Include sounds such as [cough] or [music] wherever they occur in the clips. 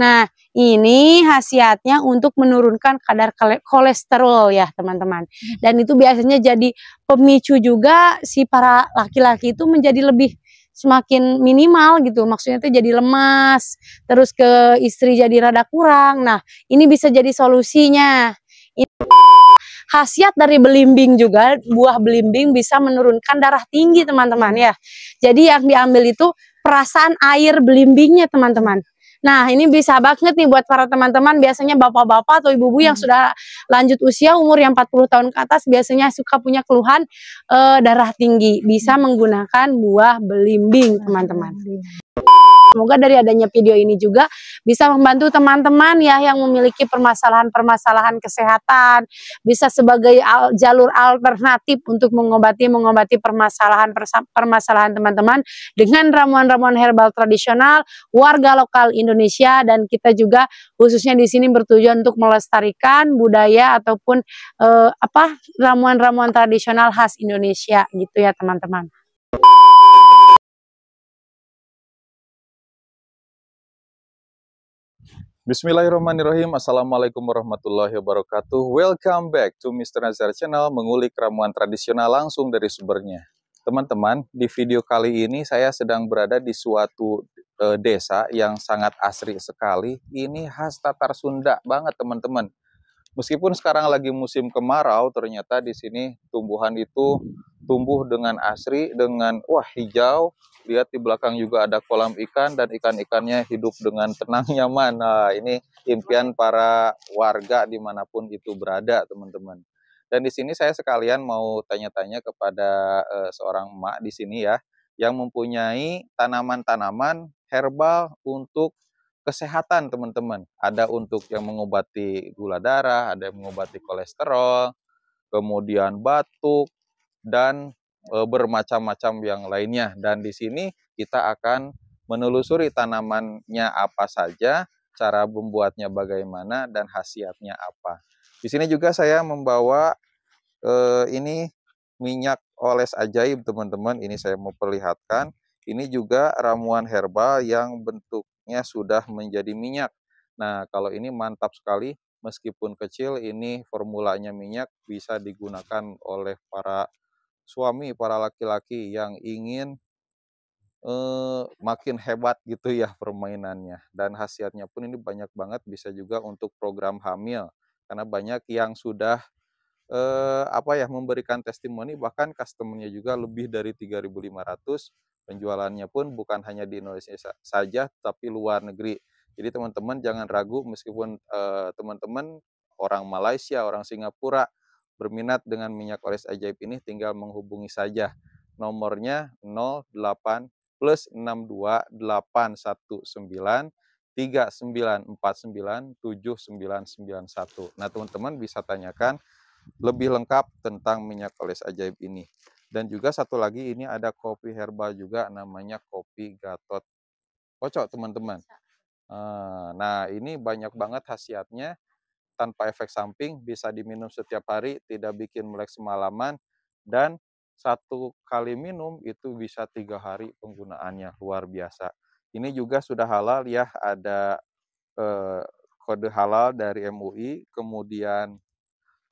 Nah, ini khasiatnya untuk menurunkan kadar kolesterol ya, teman-teman. Hmm. Dan itu biasanya jadi pemicu juga si para laki-laki itu menjadi lebih semakin minimal gitu. Maksudnya itu jadi lemas, terus ke istri jadi rada kurang. Nah, ini bisa jadi solusinya. Ini khasiat dari belimbing juga buah belimbing bisa menurunkan darah tinggi teman-teman ya jadi yang diambil itu perasaan air belimbingnya teman-teman Nah, ini bisa banget nih buat para teman-teman biasanya bapak-bapak atau ibu-ibu yang hmm. sudah lanjut usia umur yang 40 tahun ke atas biasanya suka punya keluhan e, darah tinggi. Bisa hmm. menggunakan buah belimbing, teman-teman. Semoga dari adanya video ini juga bisa membantu teman-teman ya yang memiliki permasalahan-permasalahan kesehatan, bisa sebagai al jalur alternatif untuk mengobati mengobati permasalahan permasalahan teman-teman dengan ramuan-ramuan herbal tradisional warga lokal Indonesia dan kita juga khususnya di sini bertujuan untuk melestarikan budaya ataupun eh, apa ramuan-ramuan tradisional khas Indonesia gitu ya teman-teman. Bismillahirrahmanirrahim. Assalamualaikum warahmatullahi wabarakatuh. Welcome back to Mr. Nazar Channel mengulik ramuan tradisional langsung dari sumbernya. Teman-teman, di video kali ini saya sedang berada di suatu eh, desa yang sangat asri sekali. Ini khas Tatar Sunda banget, teman-teman. Meskipun sekarang lagi musim kemarau, ternyata di sini tumbuhan itu tumbuh dengan asri, dengan wah hijau. Lihat di belakang juga ada kolam ikan dan ikan-ikannya hidup dengan tenang [laughs] nyaman. Nah, ini impian para warga dimanapun itu berada, teman-teman. Dan di sini saya sekalian mau tanya-tanya kepada uh, seorang emak di sini ya, yang mempunyai tanaman-tanaman herbal untuk kesehatan teman-teman. Ada untuk yang mengobati gula darah, ada yang mengobati kolesterol, kemudian batuk dan e, bermacam-macam yang lainnya. Dan di sini kita akan menelusuri tanamannya apa saja, cara membuatnya bagaimana dan khasiatnya apa. Di sini juga saya membawa e, ini minyak oles ajaib teman-teman. Ini saya mau perlihatkan. Ini juga ramuan herbal yang bentuk minyaknya sudah menjadi minyak. Nah, kalau ini mantap sekali, meskipun kecil, ini formulanya minyak bisa digunakan oleh para suami, para laki-laki yang ingin eh, makin hebat gitu ya permainannya. Dan khasiatnya pun ini banyak banget bisa juga untuk program hamil. Karena banyak yang sudah eh, apa ya memberikan testimoni bahkan customernya juga lebih dari 3.500 Penjualannya pun bukan hanya di Indonesia saja, tapi luar negeri. Jadi teman-teman jangan ragu meskipun eh, teman-teman eh, orang Malaysia, orang Singapura berminat dengan minyak oles ajaib ini tinggal menghubungi saja. Nomornya 08 plus 62 819 3949 7991. Nah, teman-teman bisa tanyakan lebih lengkap tentang minyak oles ajaib ini. Dan juga satu lagi ini ada kopi herbal juga namanya kopi Gatot Kocok oh, teman-teman. Eh, nah ini banyak hmm. banget khasiatnya tanpa efek samping, bisa diminum setiap hari, tidak bikin melek semalaman, dan satu kali minum itu bisa tiga hari penggunaannya, luar biasa. Ini juga sudah halal ya, ada eh, kode halal dari MUI, kemudian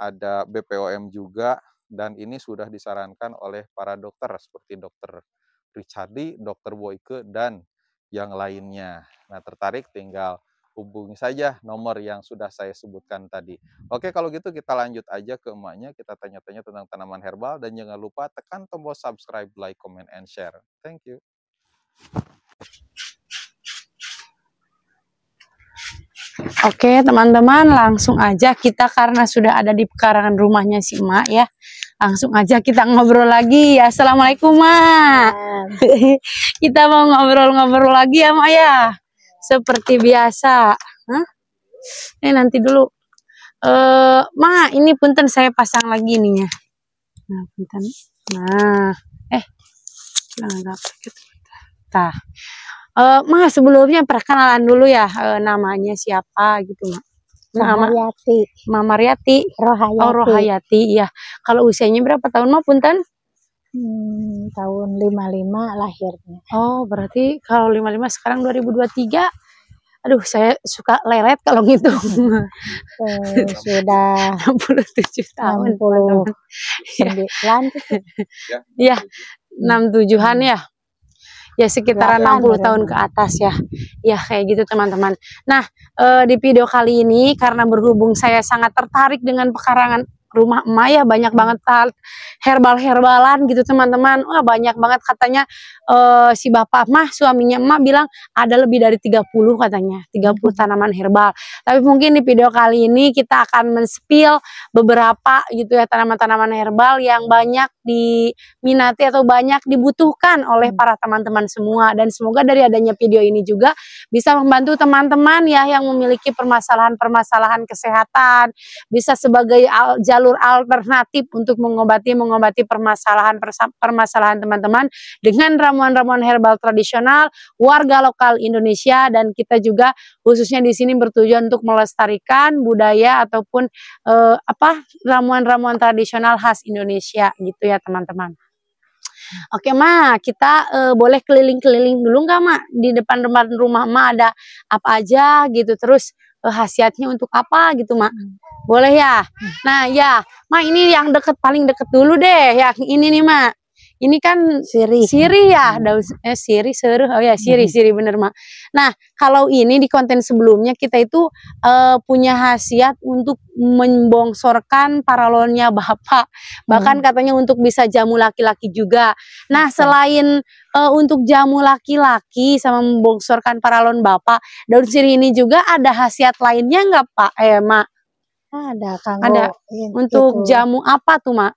ada BPOM juga, dan ini sudah disarankan oleh para dokter seperti dokter Richardi, dokter Boyke, dan yang lainnya. Nah, tertarik tinggal hubungi saja nomor yang sudah saya sebutkan tadi. Oke, kalau gitu kita lanjut aja ke emaknya, kita tanya-tanya tentang tanaman herbal, dan jangan lupa tekan tombol subscribe, like, comment, and share. Thank you. Oke, teman-teman, langsung aja kita karena sudah ada di pekarangan rumahnya si emak ya langsung aja kita ngobrol lagi ya. Assalamualaikum Ma. [laughs] kita mau ngobrol-ngobrol lagi ya mak ya. Seperti biasa. Hah? Eh nanti dulu. Eh Ma, ini punten saya pasang lagi ininya. Nah, punten. Nah, eh enggak nah, Tah. Eh Ma, sebelumnya perkenalan dulu ya eh, namanya siapa gitu, Ma. Mama Riyati. Mama Riyati. Rohayati. Oh, Rohayati, iya. Kalau usianya berapa tahun, Ma Punten? Hmm, tahun 55 lahirnya. Oh, berarti kalau 55 sekarang 2023 aduh saya suka lelet kalau ngitung eh, sudah 67 tahun 60 lanjut [laughs] iya, iya. ya, ya 67-an ya ya sekitaran enam 60 tahun ke atas ya ya kayak gitu teman-teman nah e, di video kali ini karena berhubung saya sangat tertarik dengan pekarangan rumah emak ya banyak hmm. banget herbal-herbalan gitu teman-teman. Wah banyak banget katanya uh, si bapak mah suaminya emak bilang ada lebih dari 30 katanya. 30 hmm. tanaman herbal. Tapi mungkin di video kali ini kita akan men beberapa gitu ya tanaman-tanaman herbal yang banyak diminati atau banyak dibutuhkan oleh hmm. para teman-teman semua dan semoga dari adanya video ini juga bisa membantu teman-teman ya yang memiliki permasalahan-permasalahan kesehatan bisa sebagai jalan jalur alternatif untuk mengobati mengobati permasalahan permasalahan teman-teman dengan ramuan-ramuan herbal tradisional warga lokal Indonesia dan kita juga khususnya di sini bertujuan untuk melestarikan budaya ataupun eh, apa ramuan-ramuan tradisional khas Indonesia gitu ya teman-teman. Oke Ma, kita e, boleh keliling-keliling dulu nggak Ma? Di depan depan rumah Ma ada apa aja gitu terus khasiatnya eh, untuk apa gitu mak hmm. boleh ya hmm. nah ya mak ini yang deket paling deket dulu deh yang ini nih mak ini kan siri siri ya hmm. daus eh, siri seru oh ya siri hmm. sirih bener mak nah kalau ini di konten sebelumnya kita itu eh, punya khasiat untuk membongsorkan paralonnya bapak bahkan hmm. katanya untuk bisa jamu laki-laki juga nah selain eh, untuk jamu laki-laki sama membongsorkan paralon bapak daun siri ini juga ada khasiat lainnya nggak pak eh mak ada kang ada iya, untuk itu. jamu apa tuh mak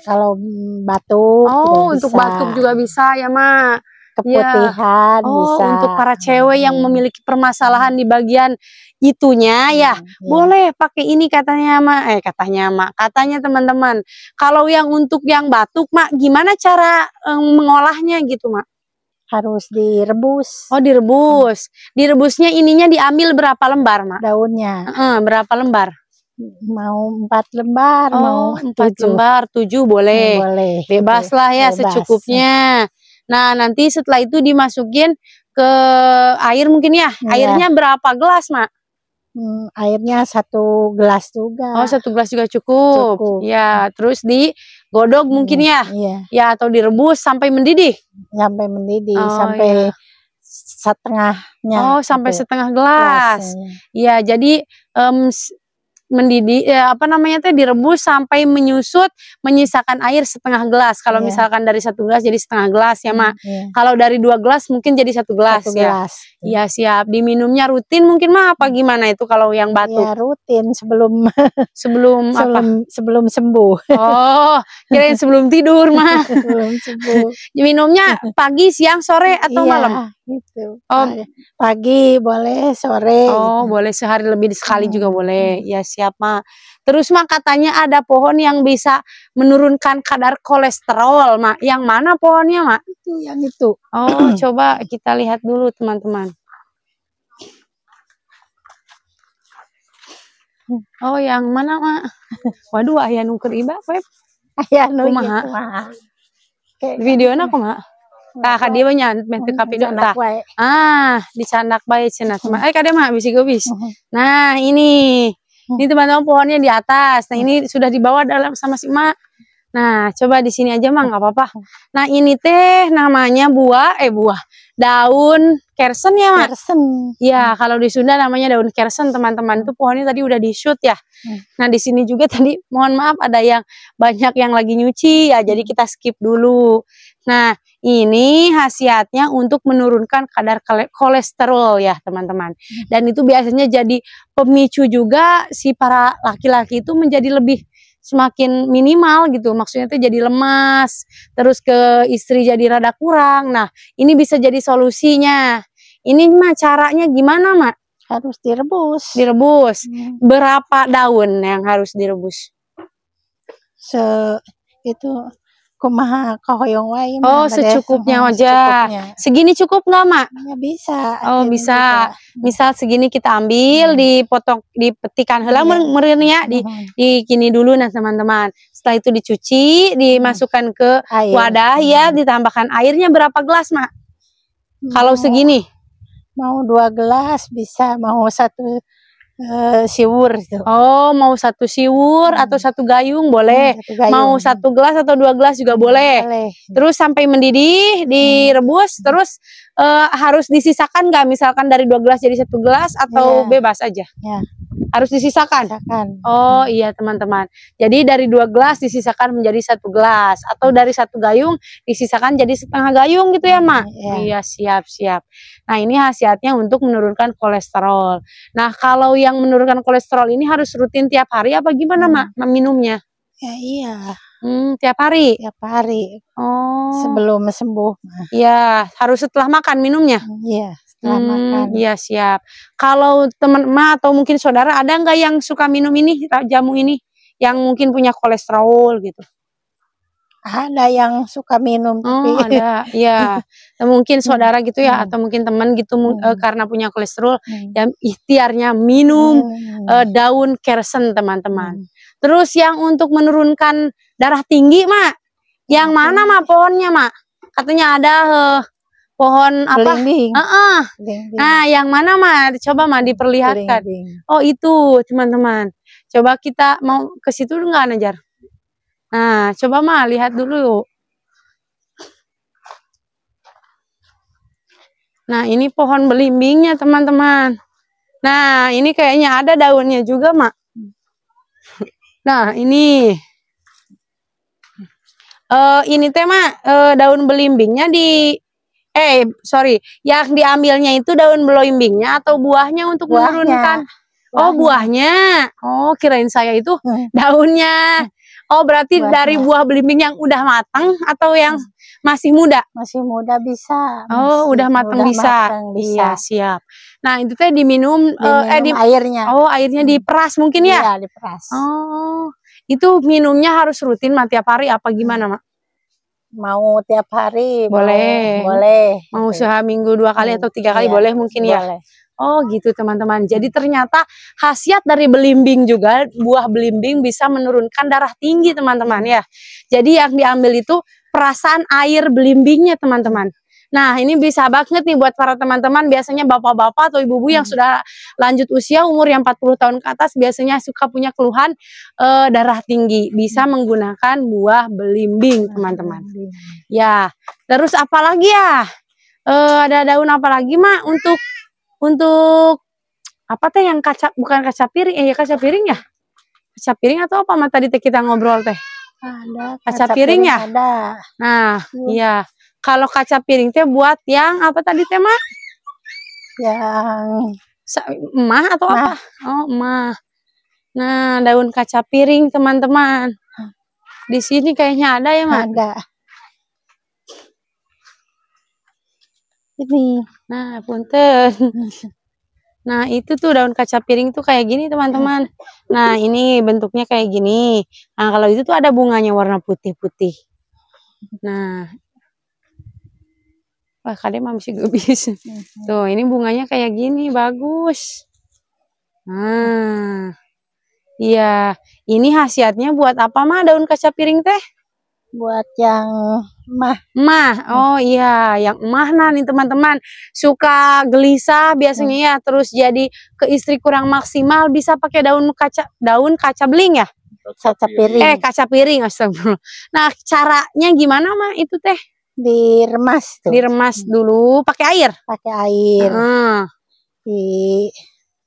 kalau hmm, batuk. Oh, untuk batuk juga bisa ya, mak. Ya. Keputihan ya. oh, bisa. untuk para cewek hmm. yang memiliki permasalahan di bagian itunya ya, hmm. Iya. boleh pakai ini katanya, mak. Eh, katanya, mak, Katanya teman-teman. Kalau yang untuk yang batuk, mak, gimana cara um, mengolahnya gitu, mak? harus direbus. Oh, direbus. Hmm. Direbusnya ininya diambil berapa lembar, Mak? Daunnya. hmm, berapa lembar? mau empat lembar oh, mau empat lembar tujuh boleh, nah, boleh bebas lah ya bebas. secukupnya nah nanti setelah itu dimasukin ke air mungkin ya, ya. airnya berapa gelas mak hmm, airnya satu gelas juga oh satu gelas juga cukup, cukup. ya terus di godok mungkin hmm, ya iya. ya atau direbus sampai mendidih sampai mendidih oh, sampai iya setengahnya. Oh, sampai gitu. setengah gelas. Iya Ya, jadi um, mendidih ya, apa namanya teh direbus sampai menyusut menyisakan air setengah gelas kalau yeah. misalkan dari satu gelas jadi setengah gelas ya mak yeah. kalau dari dua gelas mungkin jadi satu gelas satu ya gelas. ya siap diminumnya rutin mungkin mah apa gimana itu kalau yang batu ya rutin sebelum [laughs] sebelum, [laughs] apa sebelum, sebelum sembuh oh kirain sebelum tidur mah [laughs] sebelum sembuh minumnya pagi siang sore atau yeah. malam gitu. Oh, pagi boleh, sore. Oh, gitu. boleh sehari lebih sekali hmm. juga boleh. Ya, siap, Ma. Terus Ma katanya ada pohon yang bisa menurunkan kadar kolesterol, Ma. Yang mana pohonnya, Ma? Itu yang itu. Oh, [clears throat] coba kita lihat dulu, teman-teman. Hmm. Oh, yang mana, Ma? [laughs] Waduh, ayah nuker iba, Feb. Ayah nuker kumaha. Videonya gitu. kumaha? ta ka di ba niyan mente Ah, di ah dicanak sih cenah hmm. eh kadek mah bisi gobis hmm. nah ini hmm. ini teman-teman pohonnya di atas nah ini sudah dibawa dalam sama si mak. Nah, coba di sini aja mak, nggak apa-apa. Nah, ini teh namanya buah eh buah daun kersen ya, Mak? Kersen. Ya, kalau di Sunda namanya daun kersen, teman-teman. Itu pohonnya tadi udah di-shoot ya. Nah, di sini juga tadi mohon maaf ada yang banyak yang lagi nyuci ya, jadi kita skip dulu. Nah, ini khasiatnya untuk menurunkan kadar kolesterol ya, teman-teman. Hmm. Dan itu biasanya jadi pemicu juga si para laki-laki itu menjadi lebih semakin minimal gitu. Maksudnya itu jadi lemas, terus ke istri jadi rada kurang. Nah, ini bisa jadi solusinya. Ini mah caranya gimana, Mak? Harus direbus. Direbus. Hmm. Berapa daun yang harus direbus? Se itu kumaha kohoyong wae Oh, secukupnya aja. Segini cukup nggak, Mak? Ya, bisa. Oh, bisa. Kita. Misal segini kita ambil, hmm. dipotong, dipetikan heula iya. ya di hmm. di kini dulu nah, teman-teman. Setelah itu dicuci, hmm. dimasukkan ke air. wadah hmm. ya, ditambahkan airnya berapa gelas, Mak? Kalau segini? Mau dua gelas bisa, mau satu Uh, siwur itu. Oh, mau satu siwur hmm. atau satu gayung boleh. Hmm, satu gayung. Mau satu gelas atau dua gelas juga boleh. boleh. Terus sampai mendidih, direbus, hmm. terus uh, harus disisakan nggak misalkan dari dua gelas jadi satu gelas atau yeah. bebas aja? Yeah. Harus disisakan. Sisakan. Oh, hmm. iya teman-teman. Jadi dari dua gelas disisakan menjadi satu gelas atau dari satu gayung disisakan jadi setengah gayung gitu ya, hmm, Mak? Yeah. Iya, siap-siap. Nah, ini khasiatnya untuk menurunkan kolesterol. Nah, kalau yang yang menurunkan kolesterol ini harus rutin tiap hari apa gimana, hmm. Mak, minumnya? Ya iya. Hmm, tiap hari. Tiap hari. Oh. Sebelum sembuh. Iya, harus setelah makan minumnya. Hmm, iya, setelah hmm, makan. Iya, siap. Kalau teman mak atau mungkin saudara ada nggak yang suka minum ini jamu ini yang mungkin punya kolesterol gitu? ada yang suka minum oh, tapi ada [laughs] iya. ya mungkin hmm. saudara gitu ya hmm. atau mungkin teman gitu hmm. uh, karena punya kolesterol hmm. yang ikhtiarnya minum hmm. uh, daun kersen teman-teman hmm. terus yang untuk menurunkan darah tinggi mak yang hmm. mana mak pohonnya mak katanya ada uh, pohon apa Blinding. Uh -uh. Blinding. nah yang mana mak coba mak diperlihatkan Blinding. oh itu teman-teman coba kita mau ke situ nggak Najar Nah, coba mah lihat dulu Nah, ini pohon belimbingnya, teman-teman. Nah, ini kayaknya ada daunnya juga, Mak. Nah, ini. Uh, ini teh, Mak, eh, daun belimbingnya di... Eh, sorry. Yang diambilnya itu daun belimbingnya atau buahnya untuk buahnya. menurunkan? Oh, buahnya. Oh, kirain saya itu hmm. daunnya. Oh, berarti dari buah belimbing yang udah matang atau yang masih muda? Masih muda bisa. Masih oh, udah matang bisa. Iya, bisa. Iya, siap. Nah, itu teh diminum, eh, diminum eh di airnya. Oh, airnya diperas mungkin ya? Iya, diperas. Oh. Itu minumnya harus rutin Mak tiap hari apa gimana, Mak? Mau tiap hari boleh. Mau, boleh. Mau usaha minggu dua kali hmm, atau tiga kali iya, boleh mungkin ya? boleh. ya. Oh gitu teman-teman. Jadi ternyata khasiat dari belimbing juga buah belimbing bisa menurunkan darah tinggi teman-teman ya. Jadi yang diambil itu perasaan air belimbingnya teman-teman. Nah ini bisa banget nih buat para teman-teman biasanya bapak-bapak atau ibu-ibu yang hmm. sudah lanjut usia umur yang 40 tahun ke atas biasanya suka punya keluhan e, darah tinggi bisa hmm. menggunakan buah belimbing teman-teman. Ya terus apa lagi ya e, ada daun apa lagi mak untuk untuk apa teh yang kaca bukan kaca piring eh ya kaca piring ya kaca piring atau apa mah tadi teh kita ngobrol teh ada kaca, kaca piring, piring ya ada nah hmm. iya kalau kaca piring teh buat yang apa tadi teh mah yang emah atau nah. apa oh emah nah daun kaca piring teman-teman di sini kayaknya ada ya mah ada ini nah punten [laughs] nah itu tuh daun kaca piring tuh kayak gini teman-teman nah ini bentuknya kayak gini nah kalau itu tuh ada bunganya warna putih-putih nah wah kadang masih gebis [laughs] tuh ini bunganya kayak gini bagus nah iya ini khasiatnya buat apa mah daun kaca piring teh buat yang mah, mah, Oh iya, yang mah nah nih teman-teman. Suka gelisah biasanya hmm. ya, terus jadi ke istri kurang maksimal bisa pakai daun kaca daun kaca beling ya? Kaca, piring. Eh, kaca piring astagfirullah. Nah, caranya gimana mah itu teh? Diremas tuh. Diremas hmm. dulu pakai air. Pakai air. Hmm. Di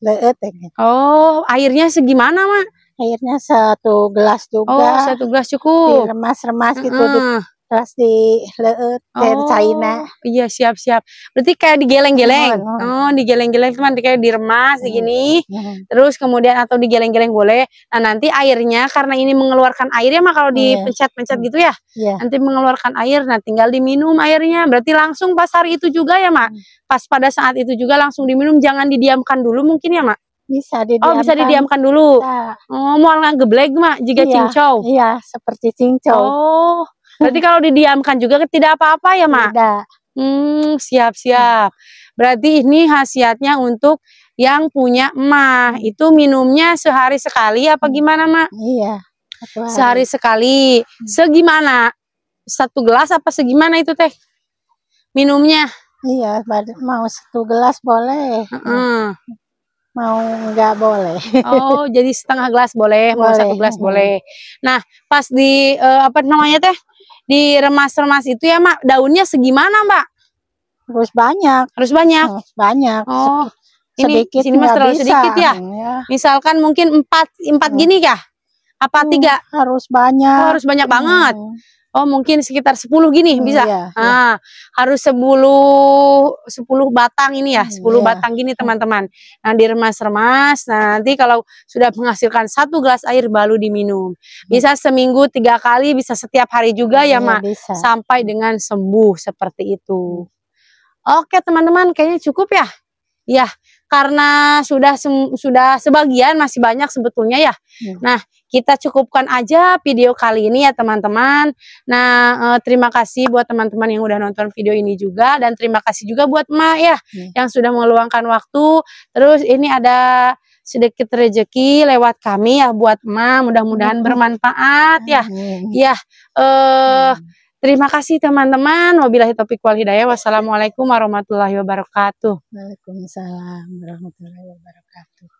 leet eh, gitu. Oh, airnya segimana, mah? airnya satu gelas juga oh satu gelas cukup remas-remas gitu Mm -hmm. terus di leut dan oh, China. Iya siap siap. Berarti kayak digeleng-geleng. Oh, oh. oh digeleng-geleng nanti kayak diremas hmm. gini. Hmm. Terus kemudian atau digeleng-geleng boleh. Nah nanti airnya karena ini mengeluarkan air ya mah kalau iya. dipencet-pencet gitu ya. Yeah. Nanti mengeluarkan air. Nah tinggal diminum airnya. Berarti langsung pas hari itu juga ya mak. Mm. Pas pada saat itu juga langsung diminum. Jangan didiamkan dulu mungkin ya mak. Bisa didiamkan. Oh, bisa didiamkan dulu. Nah. Oh, mau geblek mak jika iya, cincau. Iya, seperti cincau. Oh. Berarti kalau didiamkan juga tidak apa-apa ya, Mak? Tidak. Hmm, siap-siap. Berarti ini khasiatnya untuk yang punya emak. Itu minumnya sehari sekali apa gimana, Mak? Iya. Sehari sekali. Segimana? Satu gelas apa segimana itu, Teh? Minumnya? Iya, mau satu gelas boleh mau nggak boleh. Oh, [laughs] jadi setengah gelas boleh, boleh. mau satu gelas boleh. Nah, pas di uh, apa namanya teh di remas-remas itu ya, Mak, daunnya segimana, Mbak? Harus banyak. Harus banyak. Harus banyak. Oh. Sedikit ini, sini mas terlalu bisa. sedikit ya? Mm, ya. Misalkan mungkin empat empat hmm. gini ya Apa hmm, tiga? Harus banyak. Oh, harus banyak hmm. banget. Oh, mungkin sekitar 10 gini hmm, bisa. iya, iya. Ah, harus 10 10 batang ini ya, 10 hmm, iya. batang gini teman-teman. Nah, diremas-remas. Nah, nanti kalau sudah menghasilkan satu gelas air baru diminum. Hmm. Bisa seminggu tiga kali, bisa setiap hari juga ya, iya, Mak. Bisa. Sampai dengan sembuh seperti itu. Oke, teman-teman, kayaknya cukup ya. Ya, karena sudah sudah sebagian masih banyak sebetulnya ya. Hmm. Nah, kita cukupkan aja video kali ini ya teman-teman. Nah, eh, terima kasih buat teman-teman yang udah nonton video ini juga dan terima kasih juga buat Mak ya hmm. yang sudah meluangkan waktu. Terus ini ada sedikit rezeki lewat kami ya buat Mak, mudah-mudahan hmm. bermanfaat ya. Hmm. Ya, eh hmm Terima kasih teman-teman. Wabillahi taufiq wal hidayah. Wassalamualaikum warahmatullahi wabarakatuh. Waalaikumsalam warahmatullahi wabarakatuh.